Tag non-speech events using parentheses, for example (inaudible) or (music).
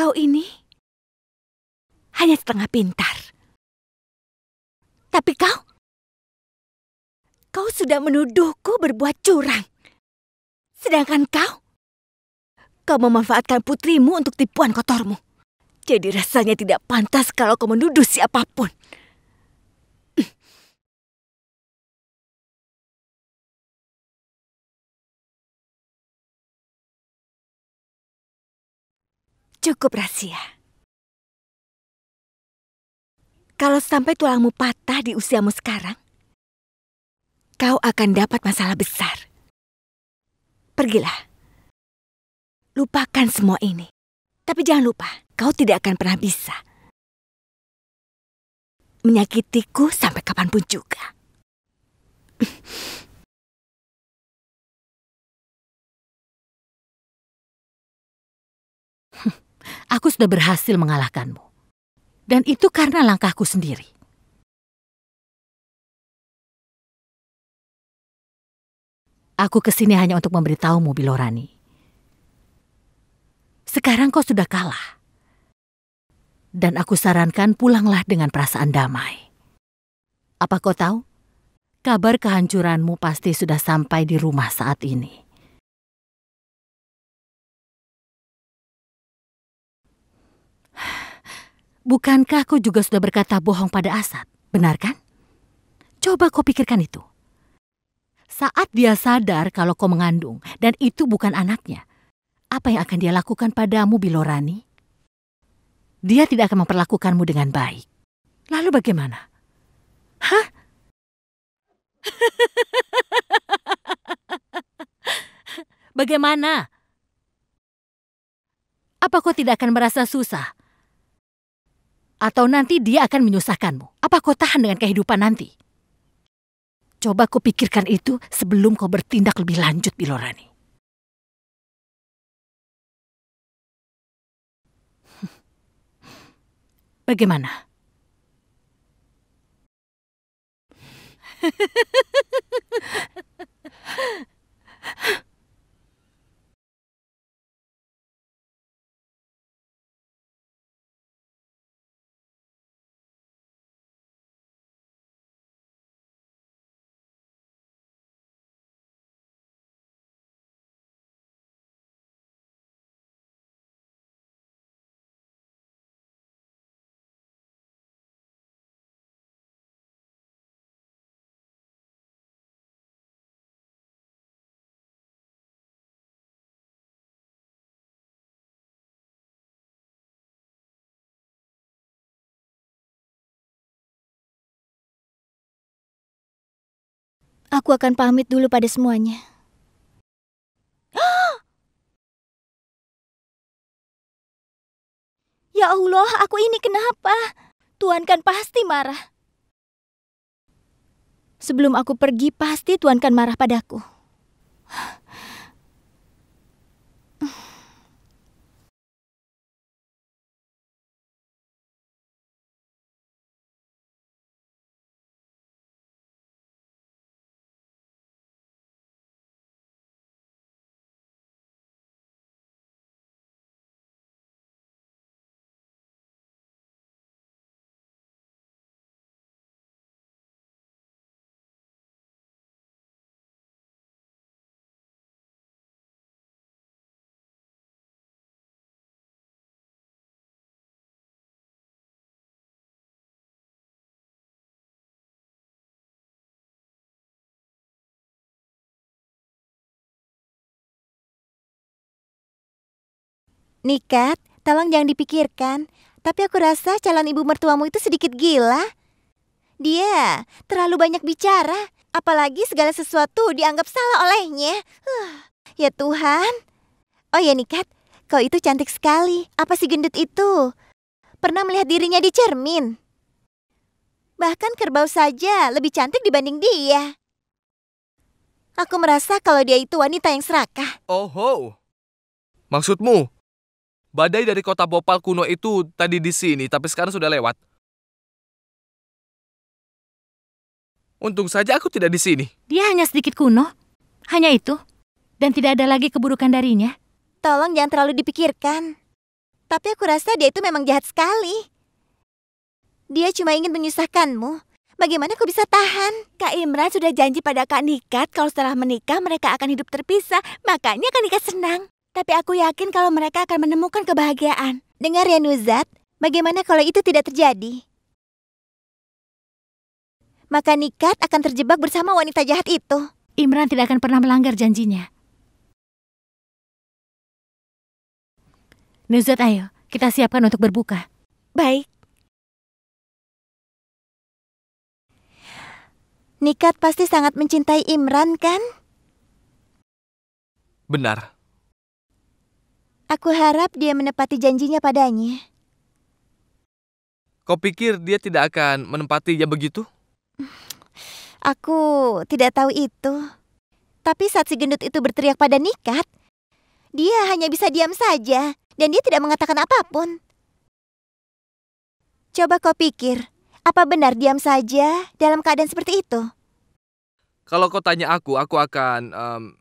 Kau ini hanya setengah pintar. Tapi kau, kau sudah menuduhku berbuat curang. Sedangkan kau, kau memanfaatkan putrimu untuk tipuan kotormu. Jadi rasanya tidak pantas kalau kau menuduh siapapun. Cukup rahasia. Kalau sampai tulangmu patah di usiamu sekarang, kau akan dapat masalah besar. Pergilah. Lupakan semua ini. Tapi jangan lupa, kau tidak akan pernah bisa menyakitiku sampai kapanpun juga. Hmm. (laughs) aku sudah berhasil mengalahkanmu. Dan itu karena langkahku sendiri. Aku kesini hanya untuk memberitahumu, Bilorani. Sekarang kau sudah kalah. Dan aku sarankan pulanglah dengan perasaan damai. Apa kau tahu? Kabar kehancuranmu pasti sudah sampai di rumah saat ini. Bukankah kau juga sudah berkata bohong pada Asad? Benar kan? Coba kau pikirkan itu. Saat dia sadar kalau kau mengandung dan itu bukan anaknya, apa yang akan dia lakukan padamu, Bilorani? Dia tidak akan memperlakukanmu dengan baik. Lalu bagaimana? Hah? (laughs) bagaimana? Apa kau tidak akan merasa susah atau nanti dia akan menyusahkanmu. Apa kau tahan dengan kehidupan nanti? Coba kau pikirkan itu sebelum kau bertindak lebih lanjut, Bilorani. (laughs) Bagaimana? (laughs) Aku akan pamit dulu pada semuanya. (gasps) ya Allah, aku ini kenapa? Tuan kan pasti marah. Sebelum aku pergi, pasti Tuan kan marah padaku. Nikat, tolong jangan dipikirkan. Tapi aku rasa calon ibu mertuamu itu sedikit gila. Dia terlalu banyak bicara, apalagi segala sesuatu dianggap salah olehnya. Huh, ya Tuhan. Oh ya Nikat, kau itu cantik sekali. Apa si gendut itu? Pernah melihat dirinya di cermin? Bahkan kerbau saja lebih cantik dibanding dia. Aku merasa kalau dia itu wanita yang serakah. Oh, ho. maksudmu Badai dari kota Bopal kuno itu tadi di sini, tapi sekarang sudah lewat. Untung saja aku tidak di sini. Dia hanya sedikit kuno. Hanya itu. Dan tidak ada lagi keburukan darinya. Tolong jangan terlalu dipikirkan. Tapi aku rasa dia itu memang jahat sekali. Dia cuma ingin menyusahkanmu. Bagaimana aku bisa tahan? Kak Imran sudah janji pada Kak Nikat kalau setelah menikah mereka akan hidup terpisah. Makanya Kak Nikat senang. Tapi aku yakin kalau mereka akan menemukan kebahagiaan. Dengar ya Nuzat, bagaimana kalau itu tidak terjadi? Maka Nikat akan terjebak bersama wanita jahat itu. Imran tidak akan pernah melanggar janjinya. Nuzat, ayo. Kita siapkan untuk berbuka. Baik. Nikat pasti sangat mencintai Imran, kan? Benar. Aku harap dia menepati janjinya padanya. Kau pikir dia tidak akan menepati ya begitu? Aku tidak tahu itu. Tapi saat si gendut itu berteriak pada Nikat, dia hanya bisa diam saja dan dia tidak mengatakan apapun. Coba kau pikir, apa benar diam saja dalam keadaan seperti itu? Kalau kau tanya aku, aku akan um,